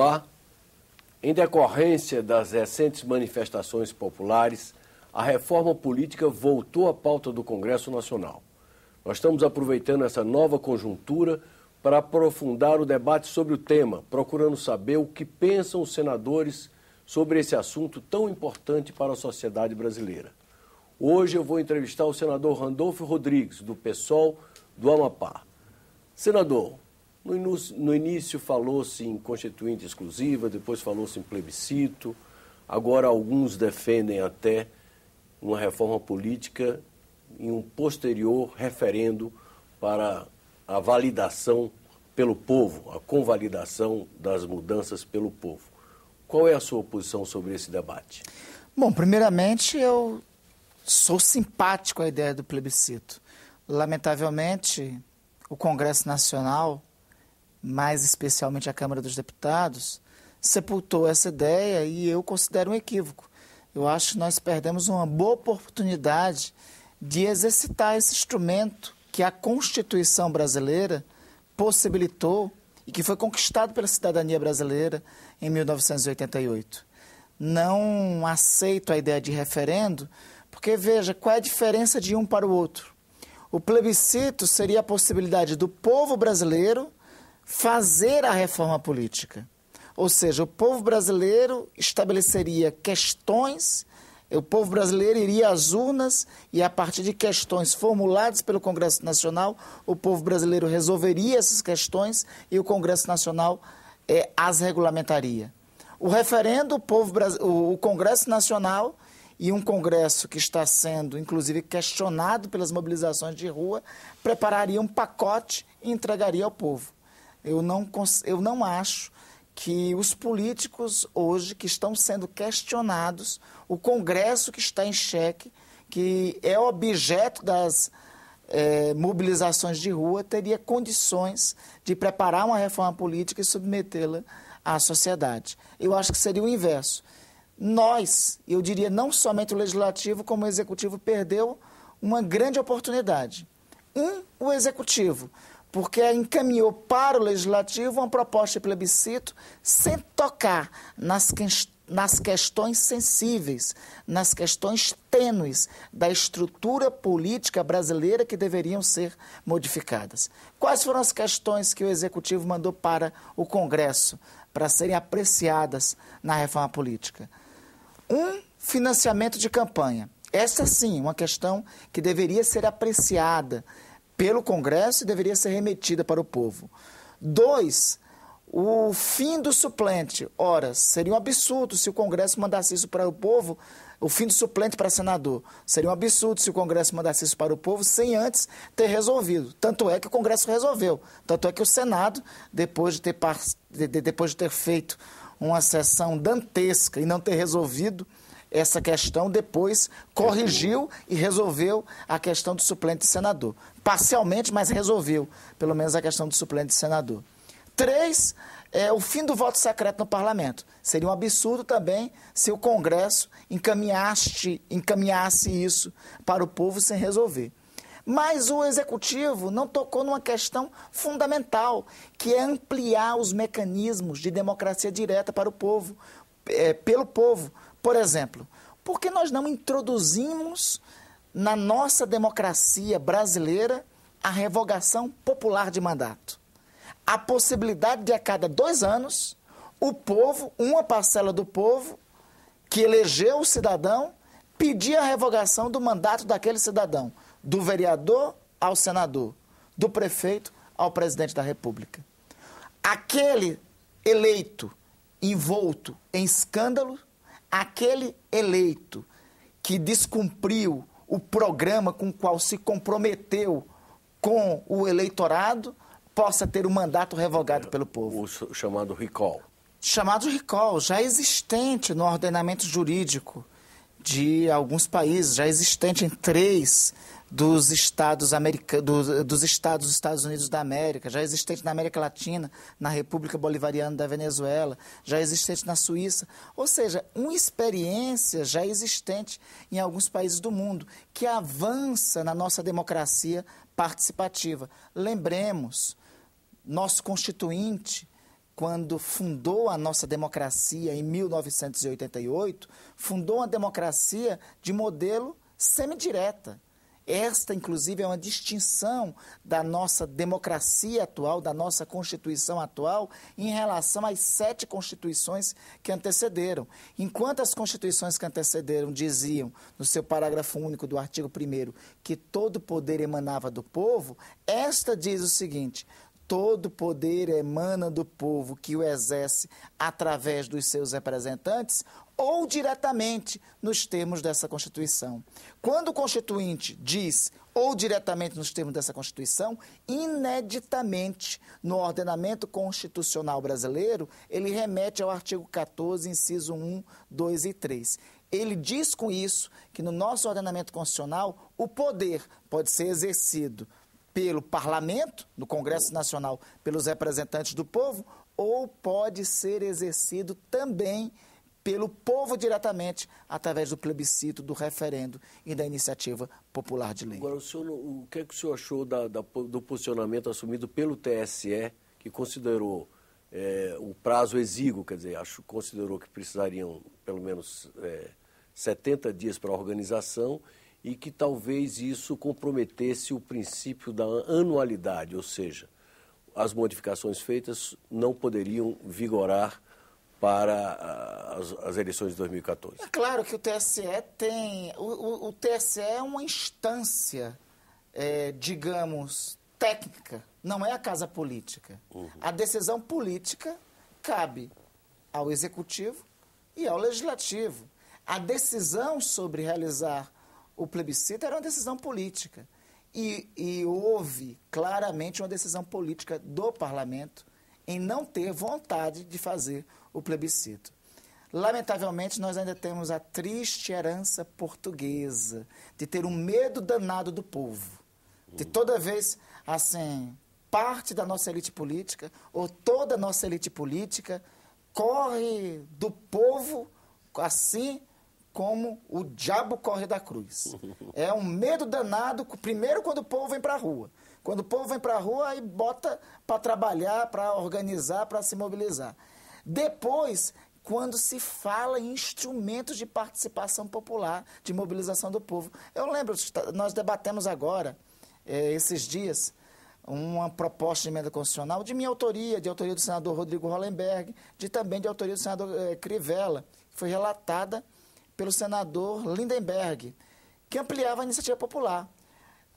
Olá. Em decorrência das recentes manifestações populares, a reforma política voltou à pauta do Congresso Nacional. Nós estamos aproveitando essa nova conjuntura para aprofundar o debate sobre o tema, procurando saber o que pensam os senadores sobre esse assunto tão importante para a sociedade brasileira. Hoje eu vou entrevistar o senador Randolfo Rodrigues, do PSOL do Amapá. Senador, no início, no início falou-se em constituinte exclusiva, depois falou-se em plebiscito, agora alguns defendem até uma reforma política em um posterior referendo para a validação pelo povo, a convalidação das mudanças pelo povo. Qual é a sua posição sobre esse debate? Bom, primeiramente eu sou simpático à ideia do plebiscito. Lamentavelmente, o Congresso Nacional mais especialmente a Câmara dos Deputados, sepultou essa ideia e eu considero um equívoco. Eu acho que nós perdemos uma boa oportunidade de exercitar esse instrumento que a Constituição brasileira possibilitou e que foi conquistado pela cidadania brasileira em 1988. Não aceito a ideia de referendo, porque veja qual é a diferença de um para o outro. O plebiscito seria a possibilidade do povo brasileiro fazer a reforma política. Ou seja, o povo brasileiro estabeleceria questões, o povo brasileiro iria às urnas e, a partir de questões formuladas pelo Congresso Nacional, o povo brasileiro resolveria essas questões e o Congresso Nacional eh, as regulamentaria. O referendo, o, povo, o Congresso Nacional e um Congresso que está sendo, inclusive, questionado pelas mobilizações de rua, prepararia um pacote e entregaria ao povo. Eu não, eu não acho que os políticos hoje que estão sendo questionados, o Congresso que está em xeque, que é objeto das é, mobilizações de rua, teria condições de preparar uma reforma política e submetê-la à sociedade. Eu acho que seria o inverso. Nós, eu diria não somente o legislativo, como o executivo perdeu uma grande oportunidade. Um, o executivo, porque encaminhou para o Legislativo uma proposta de plebiscito sem tocar nas, que, nas questões sensíveis, nas questões tênues da estrutura política brasileira que deveriam ser modificadas. Quais foram as questões que o Executivo mandou para o Congresso para serem apreciadas na reforma política? Um, financiamento de campanha. Essa sim, uma questão que deveria ser apreciada pelo Congresso e deveria ser remetida para o povo. Dois, o fim do suplente. Ora, seria um absurdo se o Congresso mandasse isso para o povo, o fim do suplente para senador. Seria um absurdo se o Congresso mandasse isso para o povo sem antes ter resolvido. Tanto é que o Congresso resolveu. Tanto é que o Senado, depois de ter, par... depois de ter feito uma sessão dantesca e não ter resolvido, essa questão, depois corrigiu e resolveu a questão do suplente de senador. Parcialmente, mas resolveu, pelo menos, a questão do suplente de senador. Três, é, o fim do voto secreto no parlamento. Seria um absurdo também se o Congresso encaminhasse, encaminhasse isso para o povo sem resolver. Mas o executivo não tocou numa questão fundamental, que é ampliar os mecanismos de democracia direta para o povo, é, pelo povo, por exemplo, por que nós não introduzimos na nossa democracia brasileira a revogação popular de mandato? A possibilidade de a cada dois anos o povo, uma parcela do povo que elegeu o cidadão, pedir a revogação do mandato daquele cidadão, do vereador ao senador, do prefeito ao presidente da República. Aquele eleito envolto em escândalo aquele eleito que descumpriu o programa com o qual se comprometeu com o eleitorado possa ter o mandato revogado pelo povo. O chamado recall. Chamado recall, já existente no ordenamento jurídico de alguns países, já existente em três dos estados, Americanos, dos estados Estados Unidos da América, já existente na América Latina, na República Bolivariana da Venezuela, já existente na Suíça. Ou seja, uma experiência já existente em alguns países do mundo, que avança na nossa democracia participativa. Lembremos, nosso constituinte, quando fundou a nossa democracia em 1988, fundou uma democracia de modelo semidireta esta, inclusive, é uma distinção da nossa democracia atual, da nossa Constituição atual, em relação às sete constituições que antecederam. Enquanto as constituições que antecederam diziam, no seu parágrafo único do artigo 1, que todo poder emanava do povo, esta diz o seguinte: todo poder emana do povo que o exerce através dos seus representantes, ou diretamente nos termos dessa Constituição. Quando o Constituinte diz ou diretamente nos termos dessa Constituição, ineditamente no ordenamento constitucional brasileiro, ele remete ao artigo 14, inciso 1, 2 e 3. Ele diz com isso que no nosso ordenamento constitucional o poder pode ser exercido pelo parlamento, no Congresso Nacional, pelos representantes do povo, ou pode ser exercido também pelo povo diretamente através do plebiscito, do referendo e da iniciativa popular de lei. Agora, o, senhor, o que é que o senhor achou da, da, do posicionamento assumido pelo TSE, que considerou é, o prazo exíguo, quer dizer, acho, considerou que precisariam pelo menos é, 70 dias para a organização e que talvez isso comprometesse o princípio da anualidade, ou seja, as modificações feitas não poderiam vigorar para ah, as, as, eleições de 2014. É claro que o TSE tem. O, o, o TSE é uma instância, é, digamos, técnica, não é a casa política. Uhum. A decisão política cabe ao executivo e ao legislativo. A decisão sobre realizar o plebiscito era uma decisão política. E, e houve claramente uma decisão política do parlamento em não ter vontade de fazer o plebiscito. Lamentavelmente, nós ainda temos a triste herança portuguesa de ter um medo danado do povo. De toda vez, assim, parte da nossa elite política, ou toda a nossa elite política, corre do povo assim como o diabo corre da cruz. É um medo danado, primeiro quando o povo vem para a rua. Quando o povo vem para a rua, aí bota para trabalhar, para organizar, para se mobilizar. Depois, quando se fala em instrumentos de participação popular, de mobilização do povo. Eu lembro, nós debatemos agora, eh, esses dias, uma proposta de emenda constitucional de minha autoria, de autoria do senador Rodrigo Hollenberg, de também de autoria do senador eh, Crivella, que foi relatada pelo senador Lindenberg, que ampliava a iniciativa popular.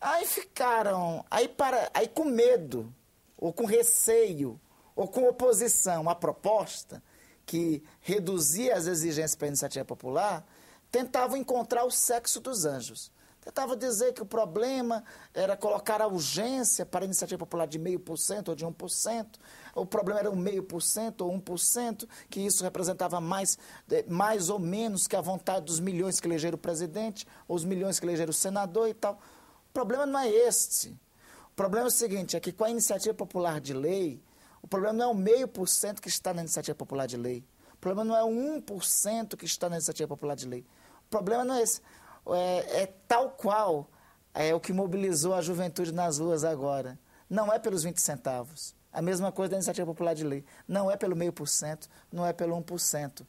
Aí ficaram, aí, para, aí com medo, ou com receio, ou com oposição à proposta que reduzia as exigências para a iniciativa popular, tentavam encontrar o sexo dos anjos. Tentava dizer que o problema era colocar a urgência para a iniciativa popular de 0,5% ou de 1%. O problema era 0,5% ou 1%, que isso representava mais, eh, mais ou menos que a vontade dos milhões que elegeram o presidente, ou os milhões que elegeram o senador e tal. O problema não é este. O problema é o seguinte: é que com a iniciativa popular de lei, o problema não é o meio por cento que está na iniciativa popular de lei. O problema não é o 1% que está na iniciativa popular de lei. O problema não é esse. É, é tal qual é o que mobilizou a juventude nas ruas agora. Não é pelos 20 centavos. A mesma coisa da iniciativa popular de lei. Não é pelo meio por cento, não é pelo 1%.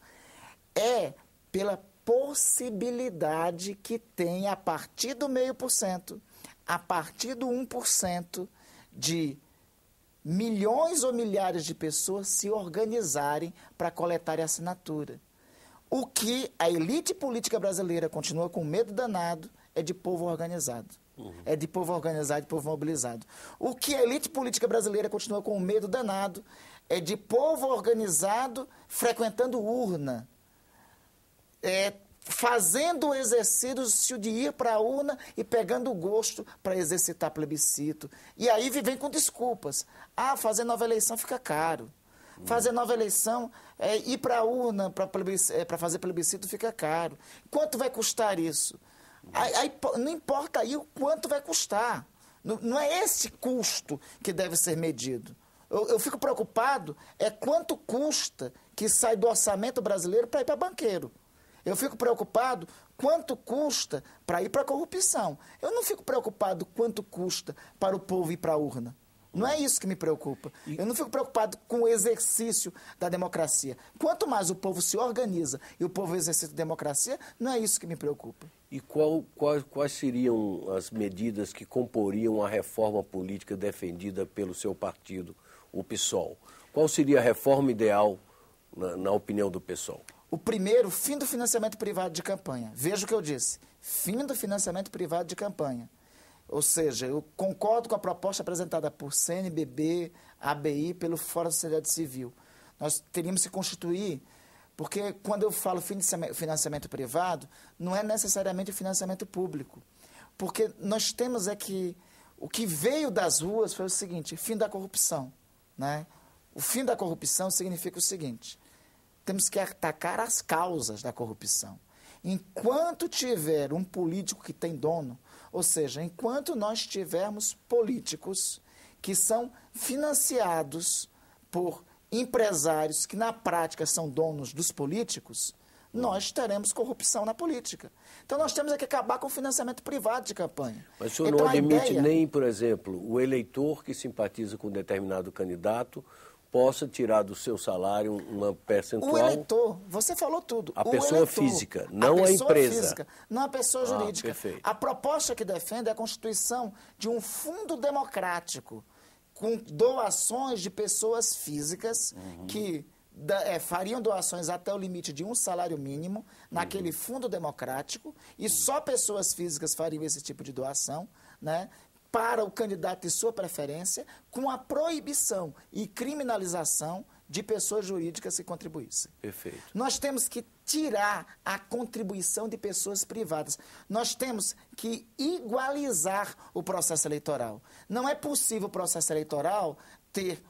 É pela possibilidade que tem a partir do meio por cento, a partir do 1% de milhões ou milhares de pessoas se organizarem para coletar assinatura. O que a elite política brasileira continua com medo danado é de povo organizado. Uhum. É de povo organizado, de povo mobilizado. O que a elite política brasileira continua com medo danado é de povo organizado frequentando urna, é, fazendo o exercício de ir para a urna e pegando o gosto para exercitar plebiscito. E aí vivem com desculpas. Ah, fazer nova eleição fica caro. Fazer nova eleição, é, ir para a urna para é, fazer plebiscito fica caro. Quanto vai custar isso? Aí, aí, não importa aí o quanto vai custar. Não, não é esse custo que deve ser medido. Eu, eu, fico preocupado é quanto custa que sai do orçamento brasileiro para ir para banqueiro. Eu fico preocupado quanto custa para ir para a corrupção. Eu não fico preocupado quanto custa para o povo ir para a urna. Não é isso que me preocupa. Eu não fico preocupado com o exercício da democracia. Quanto mais o povo se organiza e o povo exercita a democracia, não é isso que me preocupa. E qual, qual, quais seriam as medidas que comporiam a reforma política defendida pelo seu partido, o PSOL? Qual seria a reforma ideal, na, na opinião do PSOL? O primeiro, fim do financiamento privado de campanha. Veja o que eu disse. Fim do financiamento privado de campanha. Ou seja, eu concordo com a proposta apresentada por CNBB, ABI, pelo Fórum da Sociedade Civil. Nós teríamos que constituir, porque quando eu falo financiamento privado, não é necessariamente o financiamento público. Porque nós temos é que o que veio das ruas foi o seguinte, fim da corrupção. Né? O fim da corrupção significa o seguinte, temos que atacar as causas da corrupção. Enquanto tiver um político que tem dono, ou seja, enquanto nós tivermos políticos que são financiados por empresários que na prática são donos dos políticos, nós teremos corrupção na política. Então nós temos é que acabar com o financiamento privado de campanha. Mas o senhor então, não admite ideia... nem, por exemplo, o eleitor que simpatiza com determinado candidato possa tirar do seu salário uma percentual. O eleitor, você falou tudo. A pessoa eleitor, física, não a, pessoa a empresa. Física, não a pessoa ah, jurídica. Ah, perfeito. A proposta que defende é a constituição de um fundo democrático com doações de pessoas físicas uhum. que da, é, fariam doações até o limite de um salário mínimo naquele uhum. fundo democrático e uhum. só pessoas físicas fariam esse tipo de doação, né? para o candidato de sua preferência, com a proibição e criminalização de pessoas jurídicas que contribuíssem. Perfeito. Nós temos que tirar a contribuição de pessoas privadas. Nós temos que igualizar o processo eleitoral. Não é possível o processo eleitoral ter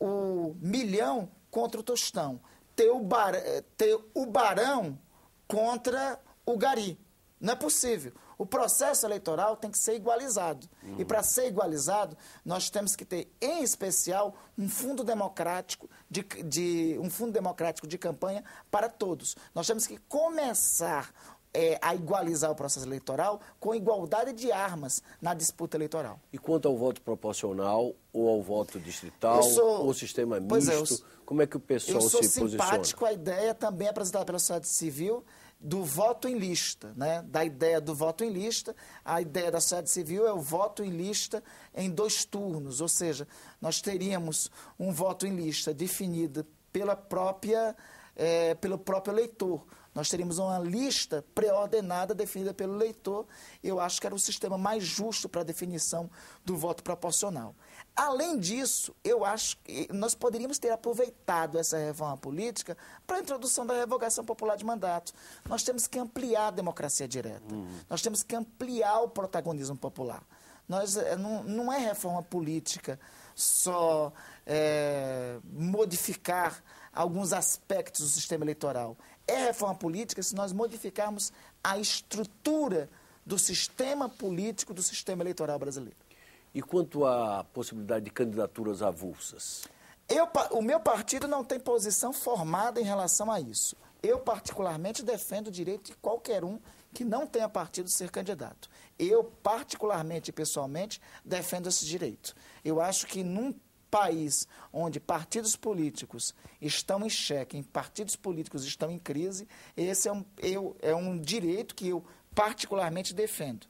o milhão contra o tostão, ter o, bar, eh, ter o barão contra o gari. Não é possível. O processo eleitoral tem que ser igualizado. Uhum. E para ser igualizado, nós temos que ter, em especial, um fundo democrático de, de um fundo democrático de campanha para todos. Nós temos que começar é, a igualizar o processo eleitoral com igualdade de armas na disputa eleitoral. E quanto ao voto proporcional ou ao voto distrital sou, ou sistema misto, é, eu, como é que o pessoal se posiciona? Eu sou simpático à ideia também é apresentada pela sociedade civil do voto em lista, né? da ideia do voto em lista. A ideia da sociedade civil é o voto em lista em dois turnos, ou seja, nós teríamos um voto em lista definido pela própria, é, pelo próprio eleitor. Nós teríamos uma lista pré-ordenada definida pelo eleitor. Eu acho que era o sistema mais justo para a definição do voto proporcional. Além disso, eu acho que nós poderíamos ter aproveitado essa reforma política para a introdução da revogação popular de mandato. Nós temos que ampliar a democracia direta. Uhum. Nós temos que ampliar o protagonismo popular. Nós, eh, não, não é reforma política só é, modificar alguns aspectos do sistema eleitoral é reforma política se nós modificarmos a estrutura do sistema político, do sistema eleitoral brasileiro. E quanto à possibilidade de candidaturas avulsas? Eu, o meu partido não tem posição formada em relação a isso. Eu, particularmente, defendo o direito de qualquer um que não tenha partido ser candidato. Eu, particularmente e pessoalmente, defendo esse direito. Eu acho que num país onde partidos políticos estão em xeque, partidos políticos estão em crise, esse é um, eu, é um direito que eu particularmente defendo.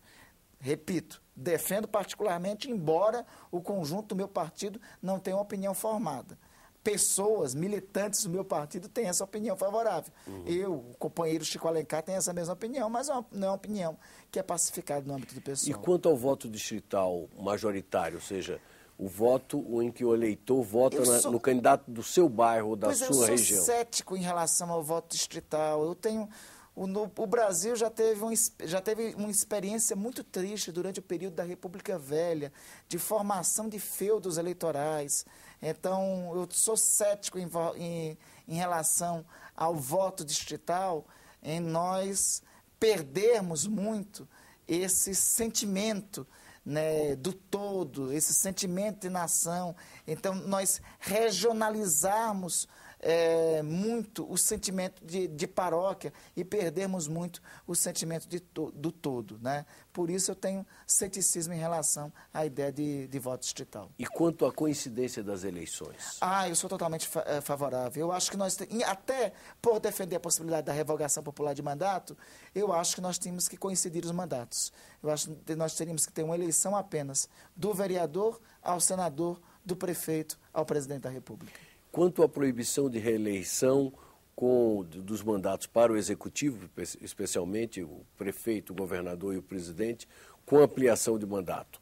Repito, defendo particularmente, embora o conjunto do meu partido não tenha uma opinião formada. Pessoas, militantes do meu partido, têm essa opinião favorável. Uhum. Eu, o companheiro Chico Alencar, tem essa mesma opinião, mas é não é uma opinião que é pacificada no âmbito do pessoal. E quanto ao voto distrital majoritário, ou seja, o voto em que o eleitor vota sou... no candidato do seu bairro ou da pois é, sua região. Eu sou região. cético em relação ao voto distrital. Eu tenho o, no, o Brasil já teve, um, já teve uma experiência muito triste durante o período da República Velha, de formação de feudos eleitorais. Então, eu sou cético em, em, em relação ao voto distrital, em nós perdermos muito esse sentimento né, do todo, esse sentimento de nação. Então, nós regionalizarmos é, muito o sentimento de, de, paróquia e perdermos muito o sentimento to, do todo. Né? Por isso eu tenho ceticismo em relação à ideia de, de voto distrital. E quanto à coincidência das eleições? Ah, eu sou totalmente fa eh, favorável. Eu acho que nós, até por defender a possibilidade da revogação popular de mandato, eu acho que nós temos que coincidir os mandatos. Eu acho que nós teríamos que ter uma eleição apenas do vereador ao senador, do prefeito ao presidente da República quanto à proibição de reeleição com, dos mandatos para o executivo, especialmente o prefeito, o governador e o presidente, com ampliação de mandato?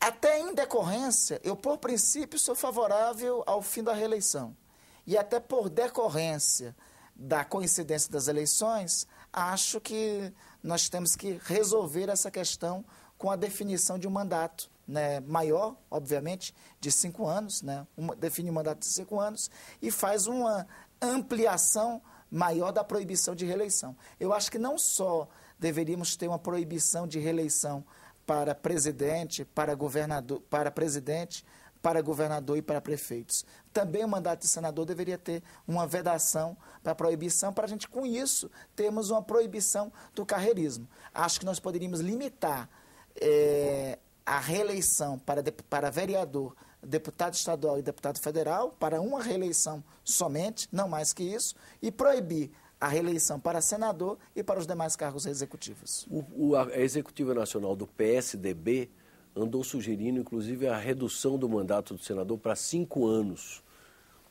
Até em decorrência, eu, por princípio, sou favorável ao fim da reeleição. E até por decorrência da coincidência das eleições, acho que nós temos que resolver essa questão com a definição de um mandato né, maior, obviamente, de cinco anos, né, uma, define um mandato de cinco anos e faz uma ampliação maior da proibição de reeleição. Eu acho que não só deveríamos ter uma proibição de reeleição para presidente, para governador, para presidente, para governador e para prefeitos. Também o mandato de senador deveria ter uma vedação para proibição, para a gente, com isso, termos uma proibição do carreirismo. Acho que nós poderíamos limitar é, a reeleição para, para vereador, deputado estadual e deputado federal, para uma reeleição somente, não mais que isso, e proibir a reeleição para senador e para os demais cargos executivos. O, o, a Executiva Nacional do PSDB andou sugerindo, inclusive, a redução do mandato do senador para cinco anos.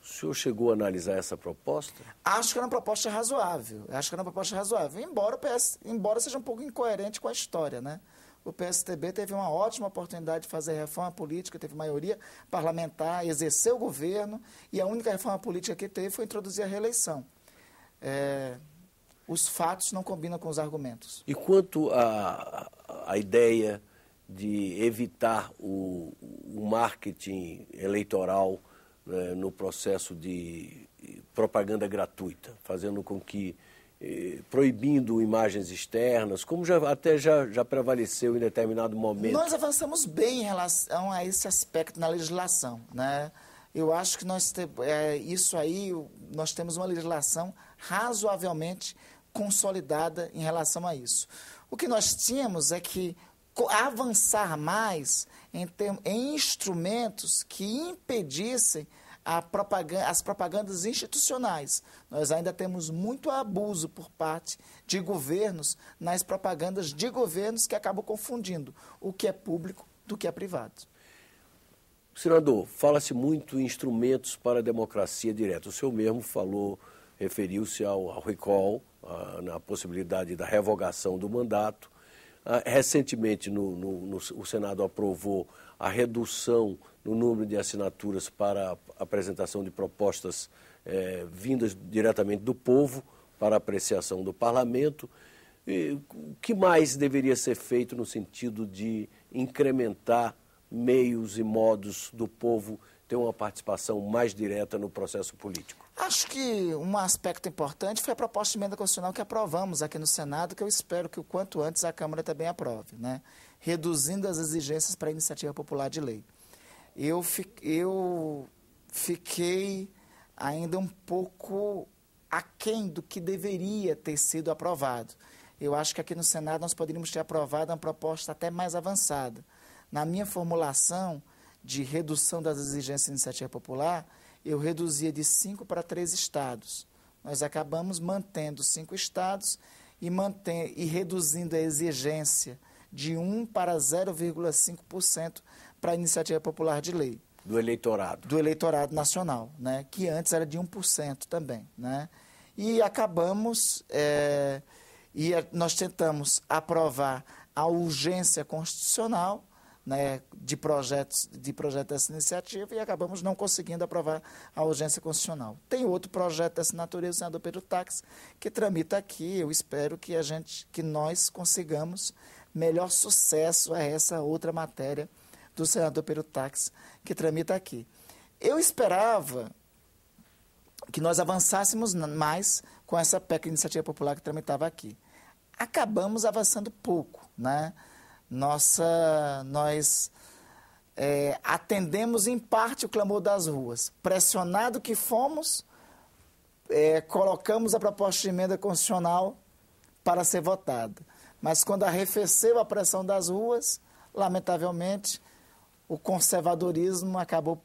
O senhor chegou a analisar essa proposta? Acho que era é uma proposta razoável. Acho que é uma proposta razoável, embora, PS, embora seja um pouco incoerente com a história, né? o PSTB teve uma ótima oportunidade de fazer reforma política, teve maioria parlamentar, exerceu o governo e a única reforma política que teve foi introduzir a reeleição. É, os fatos não combinam com os argumentos. E quanto à a, a, ideia de evitar o, o marketing eleitoral né, no processo de propaganda gratuita, fazendo com que eh, proibindo imagens externas, como já, até já, já prevaleceu em determinado momento. Nós avançamos bem em relação a esse aspecto na legislação. Né? Eu acho que nós te, é, isso aí, nós temos uma legislação razoavelmente consolidada em relação a isso. O que nós tínhamos é que avançar mais em, em instrumentos que impedissem propaganda, as propagandas institucionais. Nós ainda temos muito abuso por parte de governos nas propagandas de governos que acabam confundindo o que é público do que é privado. Senador, fala-se muito em instrumentos para a democracia direta. O senhor mesmo falou, referiu-se ao, ao recall, a, na possibilidade da revogação do mandato. Ah, recentemente, no, no, no, o Senado aprovou a redução no número de assinaturas para a apresentação de propostas é, vindas diretamente do povo para apreciação do parlamento. E, o que mais deveria ser feito no sentido de incrementar meios e modos do povo ter uma participação mais direta no processo político? Acho que um aspecto importante foi a proposta de emenda constitucional que aprovamos aqui no Senado, que eu espero que o quanto antes a Câmara também aprove, né? reduzindo as exigências para a iniciativa popular de lei eu, eu fiquei ainda um pouco aquém do que deveria ter sido aprovado. Eu acho que aqui no Senado nós poderíamos ter aprovado uma proposta até mais avançada. Na minha formulação de redução das exigências de iniciativa popular, eu reduzia de cinco para três estados. Nós acabamos mantendo cinco estados e, mantém, e reduzindo a exigência de 1 para 0,5% para a iniciativa popular de lei. Do eleitorado. Do eleitorado nacional, né? que antes era de 1% também. Né? E acabamos, é, e nós tentamos aprovar a urgência constitucional né, de, projetos, de projeto dessa iniciativa e acabamos não conseguindo aprovar a urgência constitucional. Tem outro projeto dessa natureza, o senador Pedro Tax, que tramita aqui. Eu espero que a gente, que nós consigamos melhor sucesso a essa outra matéria do senador Pelo táxi que tramita aqui. Eu esperava que nós avançássemos mais com essa PEC de iniciativa popular que tramitava aqui. Acabamos avançando pouco, né? Nossa, nós é, atendemos em parte o clamor das ruas. Pressionado que fomos, é, colocamos a proposta de emenda constitucional para ser votada. Mas quando arrefeceu a pressão das ruas, lamentavelmente, o conservadorismo acabou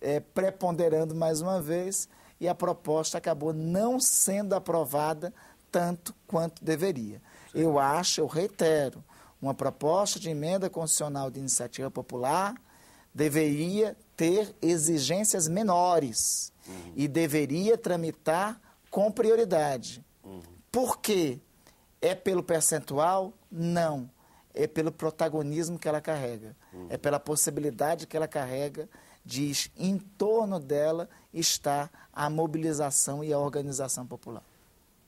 é, preponderando mais uma vez e a proposta acabou não sendo aprovada tanto quanto deveria. Sim. Eu acho, eu reitero, uma proposta de emenda constitucional de iniciativa popular deveria ter exigências menores uhum. e deveria tramitar com prioridade. Uhum. Por quê? É pelo percentual? Não é pelo protagonismo que ela carrega, uhum. é pela possibilidade que ela carrega diz em torno dela está a mobilização e a organização popular.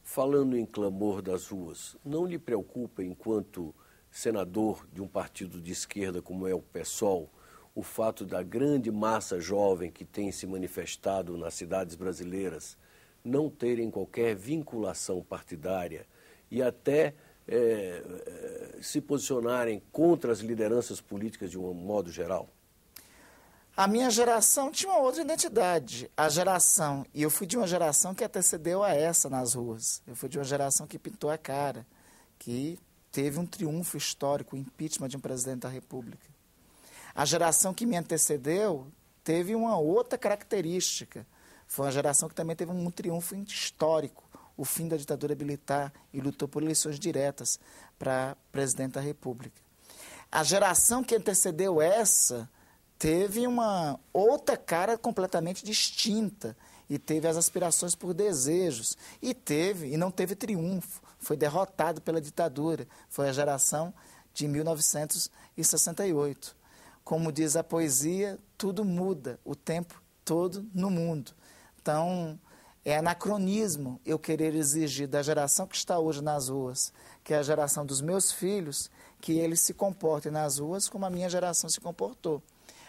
Falando em clamor das ruas, não lhe preocupa, enquanto senador de um partido de esquerda como é o PSOL, o fato da grande massa jovem que tem se manifestado nas cidades brasileiras não terem qualquer vinculação partidária e até é, é, se posicionarem contra as lideranças políticas de um modo geral? A minha geração tinha uma outra identidade, a geração. E eu fui de uma geração que antecedeu a essa nas ruas. Eu fui de uma geração que pintou a cara, que teve um triunfo histórico, o impeachment de um presidente da República. A geração que me antecedeu teve uma outra característica. Foi uma geração que também teve um triunfo histórico, o fim da ditadura militar e lutou por eleições diretas para presidente da República. A geração que antecedeu essa teve uma outra cara completamente distinta e teve as aspirações por desejos e teve e não teve triunfo, foi derrotado pela ditadura, foi a geração de 1968. Como diz a poesia, tudo muda o tempo todo no mundo. Então, é anacronismo eu querer exigir da geração que está hoje nas ruas, que é a geração dos meus filhos, que eles se comportem nas ruas como a minha geração se comportou.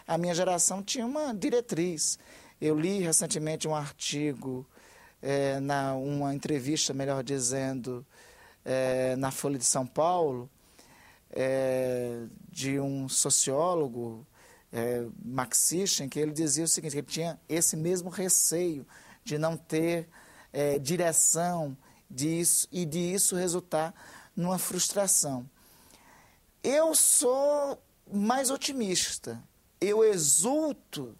A minha geração tinha uma diretriz. Eu li recentemente um artigo, é, na, uma entrevista, melhor dizendo, é, na Folha de São Paulo, é, de um sociólogo é, marxista, em que ele dizia o seguinte: ele tinha esse mesmo receio de não ter é, direção disso e de isso resultar numa frustração. Eu sou mais otimista. Eu exulto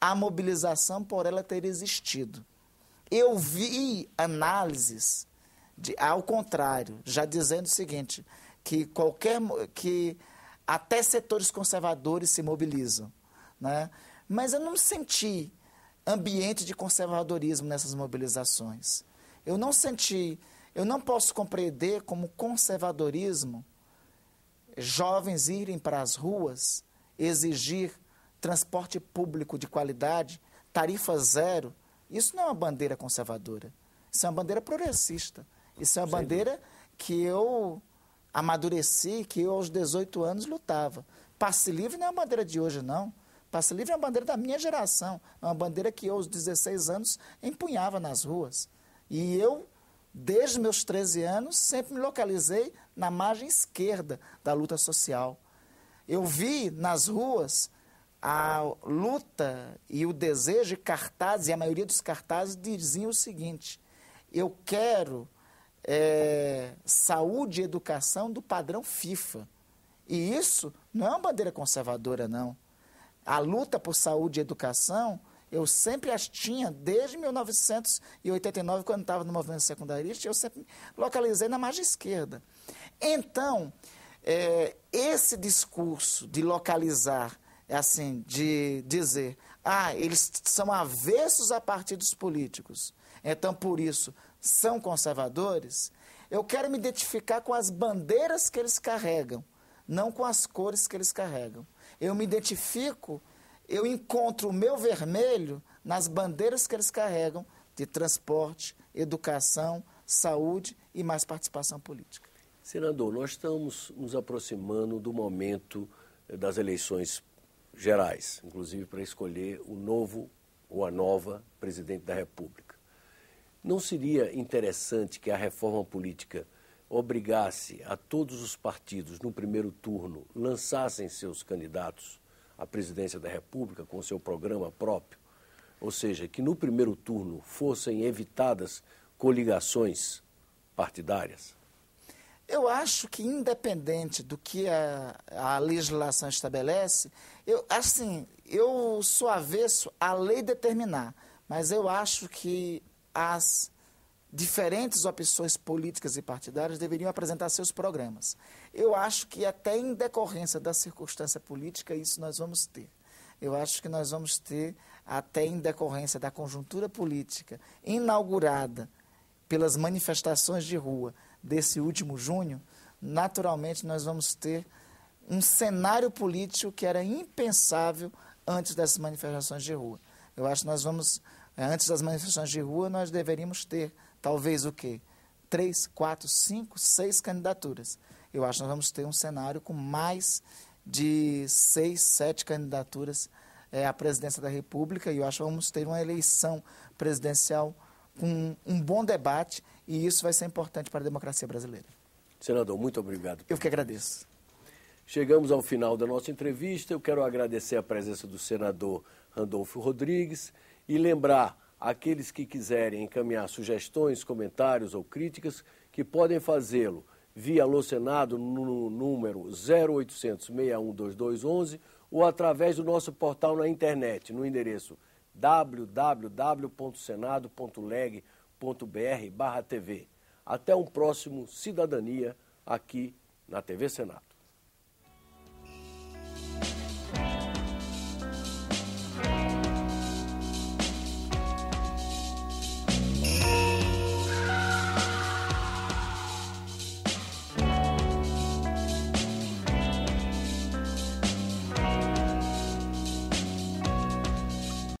a mobilização por ela ter existido. Eu vi análises de, ao contrário, já dizendo o seguinte, que qualquer que até setores conservadores se mobilizam, né? Mas eu não senti ambiente de conservadorismo nessas mobilizações. Eu não senti, eu não posso compreender como conservadorismo jovens irem para as ruas exigir transporte público de qualidade, tarifa zero. Isso não é uma bandeira conservadora. Isso é uma bandeira progressista. Isso é uma bandeira que eu amadureci, que eu aos 18 anos lutava. Passe livre não é uma bandeira de hoje, não. Passe Livre é uma bandeira da minha geração, é uma bandeira que eu, aos 16 anos, empunhava nas ruas. E eu, desde meus 13 anos, sempre me localizei na margem esquerda da luta social. Eu vi nas ruas a luta e o desejo de cartazes, e a maioria dos cartazes diziam o seguinte: eu quero é, saúde e educação do padrão FIFA. E isso não é uma bandeira conservadora, não a luta por saúde e educação, eu sempre as tinha desde 1989, quando estava no movimento secundarista, eu sempre localizei na margem esquerda. Então, é, esse discurso de localizar, assim, de dizer, ah, eles são avessos a partidos políticos, então por isso são conservadores, eu quero me identificar com as bandeiras que eles carregam, não com as cores que eles carregam eu me identifico, eu encontro o meu vermelho nas bandeiras que eles carregam de transporte, educação, saúde e mais participação política. Senador, nós estamos nos aproximando do momento eh, das eleições gerais, inclusive para escolher o novo ou a nova presidente da República. Não seria interessante que a reforma política obrigasse a todos os partidos, no primeiro turno, lançassem seus candidatos à presidência da República com seu programa próprio, ou seja, que no primeiro turno fossem evitadas coligações partidárias? Eu acho que, independente do que a, a legislação estabelece, eu, assim, eu sou avesso à lei determinar, mas eu acho que as diferentes opções políticas e partidárias deveriam apresentar seus programas. Eu acho que até em decorrência da circunstância política isso nós vamos ter. Eu acho que nós vamos ter até em decorrência da conjuntura política inaugurada pelas manifestações de rua desse último junho, naturalmente nós vamos ter um cenário político que era impensável antes dessas manifestações de rua. Eu acho que nós vamos eh, antes das manifestações de rua nós deveríamos ter talvez o quê? Três, quatro, cinco, seis candidaturas. Eu acho que nós vamos ter um cenário com mais de seis, sete candidaturas é, à presidência da República e eu acho que vamos ter uma eleição presidencial com um bom debate e isso vai ser importante para a democracia brasileira. Senador, muito obrigado. Eu que agradeço. Chegamos ao final da nossa entrevista. Eu quero agradecer a presença do senador Randolfo Rodrigues e lembrar Aqueles que quiserem encaminhar sugestões, comentários ou críticas, que podem fazê-lo via Senado no número 0800 612211 ou através do nosso portal na internet, no endereço www.senado.leg.br/tv. Até um próximo Cidadania aqui na TV Senado.